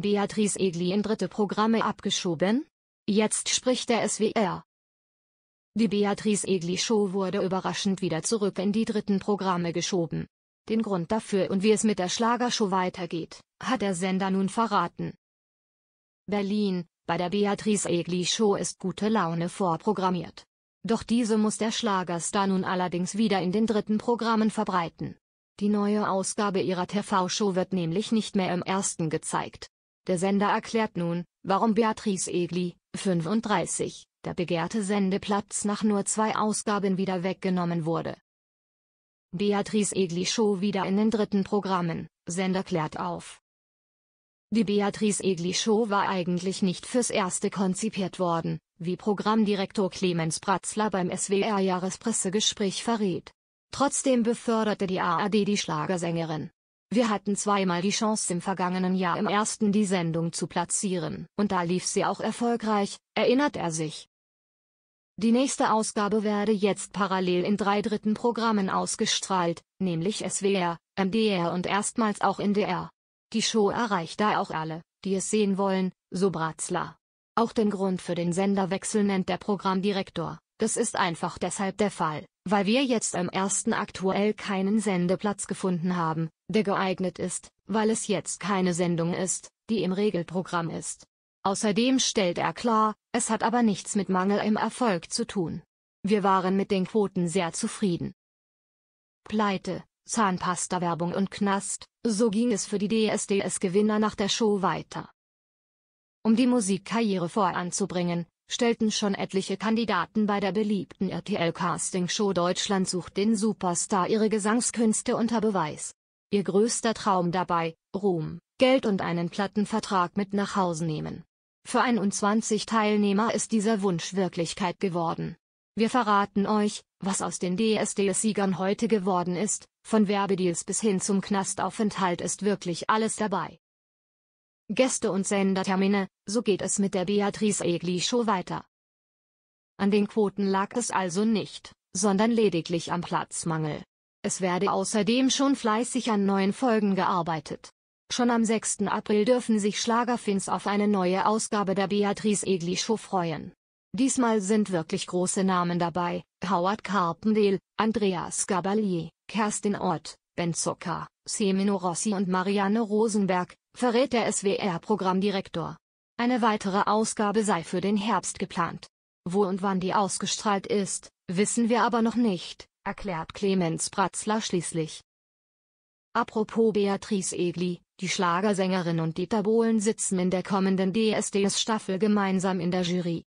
Beatrice Egli in dritte Programme abgeschoben? Jetzt spricht der SWR. Die Beatrice Egli Show wurde überraschend wieder zurück in die dritten Programme geschoben. Den Grund dafür und wie es mit der Schlagershow weitergeht, hat der Sender nun verraten. Berlin, bei der Beatrice Egli Show ist gute Laune vorprogrammiert. Doch diese muss der Schlagerstar nun allerdings wieder in den dritten Programmen verbreiten. Die neue Ausgabe ihrer TV-Show wird nämlich nicht mehr im ersten gezeigt, der Sender erklärt nun, warum Beatrice Egli, 35, der begehrte Sendeplatz nach nur zwei Ausgaben wieder weggenommen wurde. Beatrice Egli Show wieder in den dritten Programmen, Sender klärt auf. Die Beatrice Egli Show war eigentlich nicht fürs erste konzipiert worden, wie Programmdirektor Clemens Bratzler beim SWR-Jahrespressegespräch verriet. Trotzdem beförderte die ARD die Schlagersängerin, wir hatten zweimal die Chance im vergangenen Jahr im ersten die Sendung zu platzieren, und da lief sie auch erfolgreich, erinnert er sich. Die nächste Ausgabe werde jetzt parallel in drei dritten Programmen ausgestrahlt, nämlich SWR, MDR und erstmals auch in DR. Die Show erreicht da auch alle, die es sehen wollen, so Bratzler. Auch den Grund für den Senderwechsel nennt der Programmdirektor, das ist einfach deshalb der Fall, weil wir jetzt am ersten aktuell keinen Sendeplatz gefunden haben, der geeignet ist, weil es jetzt keine Sendung ist, die im Regelprogramm ist. Außerdem stellt er klar, es hat aber nichts mit Mangel im Erfolg zu tun. Wir waren mit den Quoten sehr zufrieden. Pleite, Zahnpasta-Werbung und Knast, so ging es für die DSDS-Gewinner nach der Show weiter. Um die Musikkarriere voranzubringen, stellten schon etliche Kandidaten bei der beliebten RTL-Casting-Show Deutschland sucht den Superstar ihre Gesangskünste unter Beweis. Ihr größter Traum dabei, Ruhm, Geld und einen Plattenvertrag mit nach Hause nehmen. Für 21 Teilnehmer ist dieser Wunsch Wirklichkeit geworden. Wir verraten euch, was aus den DSDS-Siegern heute geworden ist, von Werbedeals bis hin zum Knastaufenthalt ist wirklich alles dabei. Gäste und Sendertermine, so geht es mit der Beatrice Egli Show weiter. An den Quoten lag es also nicht, sondern lediglich am Platzmangel. Es werde außerdem schon fleißig an neuen Folgen gearbeitet. Schon am 6. April dürfen sich Schlagerfins auf eine neue Ausgabe der Beatrice Egli Show freuen. Diesmal sind wirklich große Namen dabei, Howard Carpendale, Andreas Gabalier, Kerstin Ott, Ben Zucker, Semino Rossi und Marianne Rosenberg, verrät der SWR-Programmdirektor. Eine weitere Ausgabe sei für den Herbst geplant. Wo und wann die ausgestrahlt ist, wissen wir aber noch nicht, erklärt Clemens Pratzler schließlich. Apropos Beatrice Egli, die Schlagersängerin und Dieter Bohlen sitzen in der kommenden DSDS-Staffel gemeinsam in der Jury.